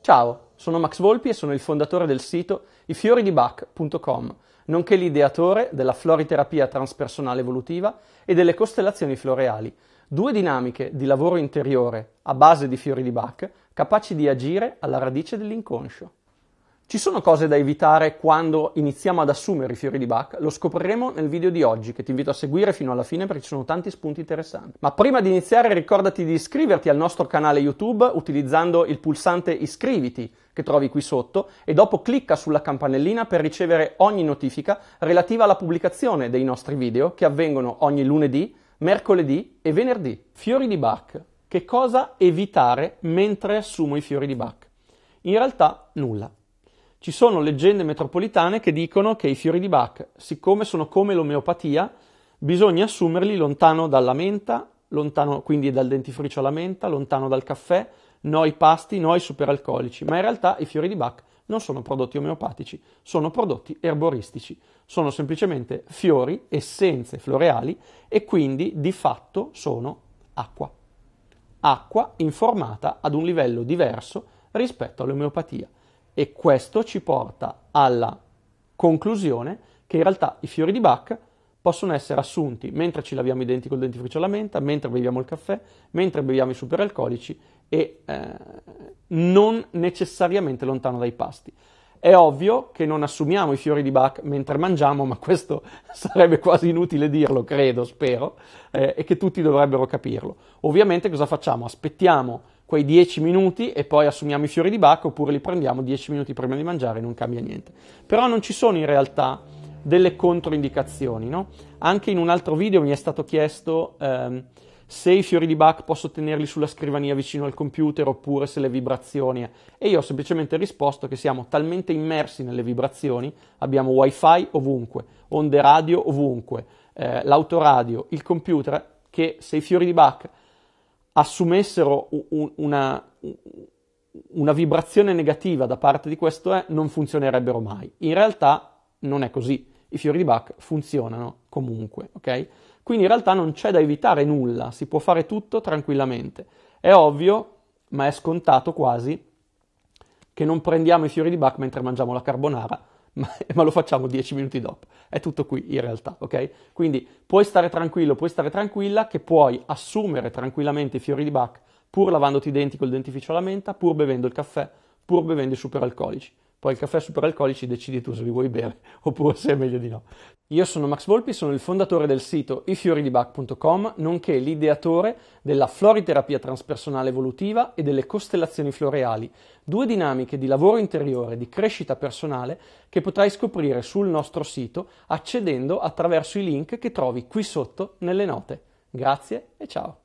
Ciao, sono Max Volpi e sono il fondatore del sito ifioridibac.com, nonché l'ideatore della floriterapia transpersonale evolutiva e delle costellazioni floreali, due dinamiche di lavoro interiore a base di fiori di Bach capaci di agire alla radice dell'inconscio. Ci sono cose da evitare quando iniziamo ad assumere i fiori di Bach? Lo scopriremo nel video di oggi che ti invito a seguire fino alla fine perché ci sono tanti spunti interessanti. Ma prima di iniziare ricordati di iscriverti al nostro canale YouTube utilizzando il pulsante iscriviti che trovi qui sotto e dopo clicca sulla campanellina per ricevere ogni notifica relativa alla pubblicazione dei nostri video che avvengono ogni lunedì, mercoledì e venerdì. Fiori di Bach. Che cosa evitare mentre assumo i fiori di Bach? In realtà nulla. Ci sono leggende metropolitane che dicono che i fiori di Bach, siccome sono come l'omeopatia, bisogna assumerli lontano dalla menta, lontano quindi dal dentifricio alla menta, lontano dal caffè, no ai pasti, no ai superalcolici, ma in realtà i fiori di Bach non sono prodotti omeopatici, sono prodotti erboristici, sono semplicemente fiori, essenze floreali e quindi di fatto sono acqua. Acqua informata ad un livello diverso rispetto all'omeopatia. E questo ci porta alla conclusione che in realtà i fiori di Bach possono essere assunti mentre ci laviamo i denti col dentifricio alla menta, mentre beviamo il caffè, mentre beviamo i superalcolici e eh, non necessariamente lontano dai pasti. È ovvio che non assumiamo i fiori di Bach mentre mangiamo, ma questo sarebbe quasi inutile dirlo, credo, spero, eh, e che tutti dovrebbero capirlo. Ovviamente cosa facciamo? Aspettiamo quei 10 minuti e poi assumiamo i fiori di Bach oppure li prendiamo 10 minuti prima di mangiare e non cambia niente. Però non ci sono in realtà delle controindicazioni, no? Anche in un altro video mi è stato chiesto ehm, se i fiori di Bach posso tenerli sulla scrivania vicino al computer oppure se le vibrazioni... E io ho semplicemente risposto che siamo talmente immersi nelle vibrazioni, abbiamo wifi ovunque, onde radio ovunque, eh, l'autoradio, il computer, che se i fiori di Bach assumessero una, una vibrazione negativa da parte di questo E eh, non funzionerebbero mai. In realtà non è così. I fiori di Bach funzionano comunque, ok? Quindi in realtà non c'è da evitare nulla, si può fare tutto tranquillamente. È ovvio, ma è scontato quasi, che non prendiamo i fiori di Bach mentre mangiamo la carbonara, ma, ma, lo facciamo 10 minuti dopo. È tutto qui in realtà, ok? Quindi puoi stare tranquillo, puoi stare tranquilla che puoi assumere tranquillamente i fiori di Bach pur lavandoti i denti col dentificio alla menta, pur bevendo il caffè, pur bevendo i superalcolici. Poi il caffè alcolici decidi tu se li vuoi bere oppure se è meglio di no. Io sono Max Volpi, sono il fondatore del sito ifioridibach.com, nonché l'ideatore della floriterapia transpersonale evolutiva e delle costellazioni floreali, due dinamiche di lavoro interiore e di crescita personale che potrai scoprire sul nostro sito accedendo attraverso i link che trovi qui sotto nelle note. Grazie e ciao!